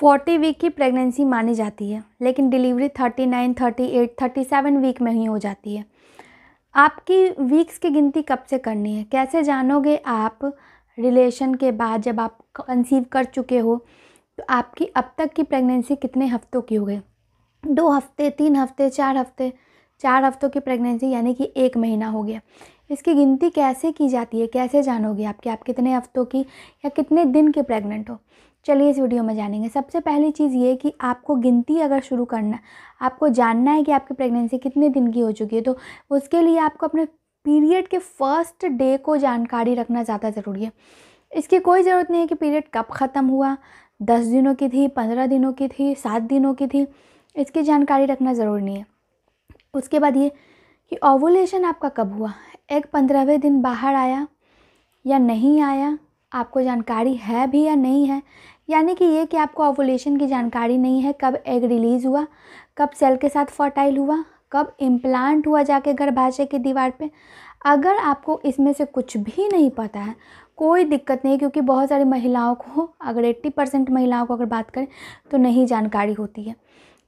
forty week की pregnancy मानी जाती है लेकिन delivery thirty thirty nine eight thirty seven week में ही हो जाती है आपकी वीक्स की गिनती कब से करनी है कैसे जानोगे आप रिलेशन के बाद जब आप कंसीव कर चुके हो तो आपकी अब तक की प्रेगनेंसी कितने हफ्तों की हो गई दो हफ्ते तीन हफ्ते चार हफ्ते चार हफ्तों की प्रेगनेंसी यानी कि एक महीना हो गया इसकी गिनती कैसे की जाती है कैसे जानोगे आप कि आप कितने हफ्तों की या कितने दिन के प्रेग्नेंट हो चलिए इस वीडियो में जानेंगे सबसे पहली चीज़ ये कि आपको गिनती अगर शुरू करना आपको जानना है कि आपकी प्रेगनेंसी कितने दिन की हो चुकी है तो उसके लिए आपको अपने पीरियड के फर्स्ट डे को जानकारी रखना ज़्यादा ज़रूरी है इसकी कोई ज़रूरत नहीं है कि पीरियड कब ख़त्म हुआ दस दिनों की थी पंद्रह दिनों की थी सात दिनों की थी इसकी जानकारी रखना ज़रूरी नहीं है उसके बाद ये कि ओवुलेशन आपका कब हुआ एक पंद्रहवें दिन बाहर आया या नहीं आया आपको जानकारी है भी या नहीं है यानी कि ये कि आपको ओवुलेशन की जानकारी नहीं है कब एग रिलीज़ हुआ कब सेल के साथ फर्टाइल हुआ कब इम्प्लांट हुआ जाके गर्भाशय की दीवार पे अगर आपको इसमें से कुछ भी नहीं पता है कोई दिक्कत नहीं क्योंकि बहुत सारी महिलाओं को अगर 80 परसेंट महिलाओं को अगर बात करें तो नहीं जानकारी होती है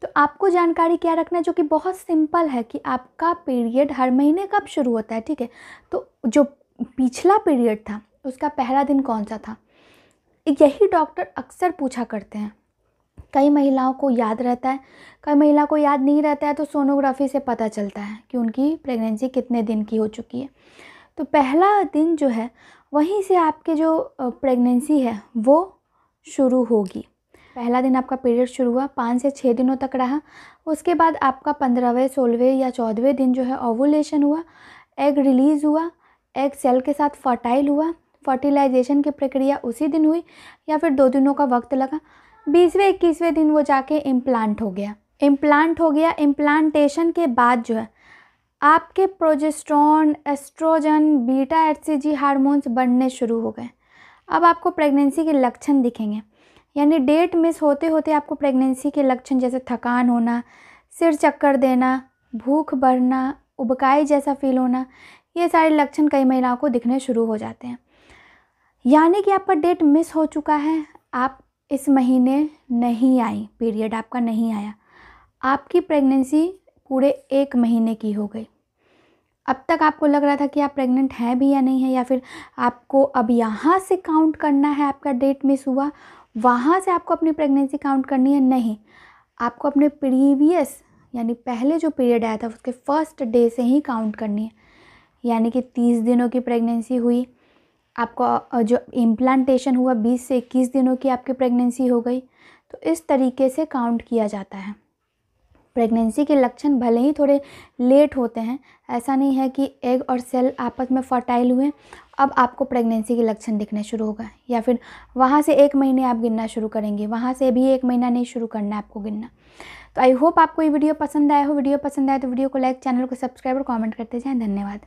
तो आपको जानकारी क्या रखना है जो कि बहुत सिंपल है कि आपका पीरियड हर महीने कब शुरू होता है ठीक है तो जो पिछला पीरियड था उसका पहला दिन कौन सा था यही डॉक्टर अक्सर पूछा करते हैं कई महिलाओं को याद रहता है कई महिला को याद नहीं रहता है तो सोनोग्राफी से पता चलता है कि उनकी प्रेगनेंसी कितने दिन की हो चुकी है तो पहला दिन जो है वहीं से आपके जो प्रेगनेंसी है वो शुरू होगी पहला दिन आपका पीरियड शुरू हुआ पाँच से छः दिनों तक रहा उसके बाद आपका पंद्रहवें सोलहवें या चौदहवें दिन जो है ओवुलेशन हुआ एग रिलीज़ हुआ एग सेल के साथ फर्टाइल हुआ फर्टिलाइजेशन की प्रक्रिया उसी दिन हुई या फिर दो दिनों का वक्त लगा बीसवें इक्कीसवें दिन वो जाके इम्प्लांट हो गया इम्प्लांट हो गया इम्प्लांटेशन के बाद जो है आपके progesterone estrogen beta H hormones बढ़ने शुरू हो गए अब आपको प्रेगनेंसी के लक्षण दिखेंगे यानी डेट मिस होते होते आपको प्रेगनेंसी के लक्षण जैसे थकान होना सिर चक्कर देना भूख बढ़ना उबकाई जैसा फील होना ये सारे लक्षण कई महिलाओं को दिखने शुरू हो जाते हैं यानी कि आपका डेट मिस हो चुका है आप इस महीने नहीं आई पीरियड आपका नहीं आया आपकी प्रेगनेंसी पूरे एक महीने की हो गई अब तक आपको लग रहा था कि आप प्रेग्नेंट हैं भी या नहीं है या फिर आपको अब यहाँ से काउंट करना है आपका डेट मिस हुआ वहाँ से आपको अपनी प्रेगनेंसी काउंट करनी है नहीं आपको अपने प्रीवियस यानी पहले जो पीरियड आया था उसके फर्स्ट डे से ही काउंट करनी है यानी कि तीस दिनों की प्रेगनेंसी हुई आपको जो इम्प्लांटेशन हुआ 20 से 21 दिनों की आपकी प्रेगनेंसी हो गई तो इस तरीके से काउंट किया जाता है प्रेगनेंसी के लक्षण भले ही थोड़े लेट होते हैं ऐसा नहीं है कि एग और सेल आपस में फर्टाइल हुए अब आपको प्रेगनेंसी के लक्षण दिखने शुरू होगा या फिर वहाँ से एक महीने आप गिनना शुरू करेंगे वहाँ से भी एक महीना नहीं शुरू करना आपको गिनना तो आई होप आपको ये वीडियो पसंद आया हो वीडियो पसंद आया तो वीडियो को लाइक चैनल को सब्सक्राइब और कॉमेंट करते जाएँ धन्यवाद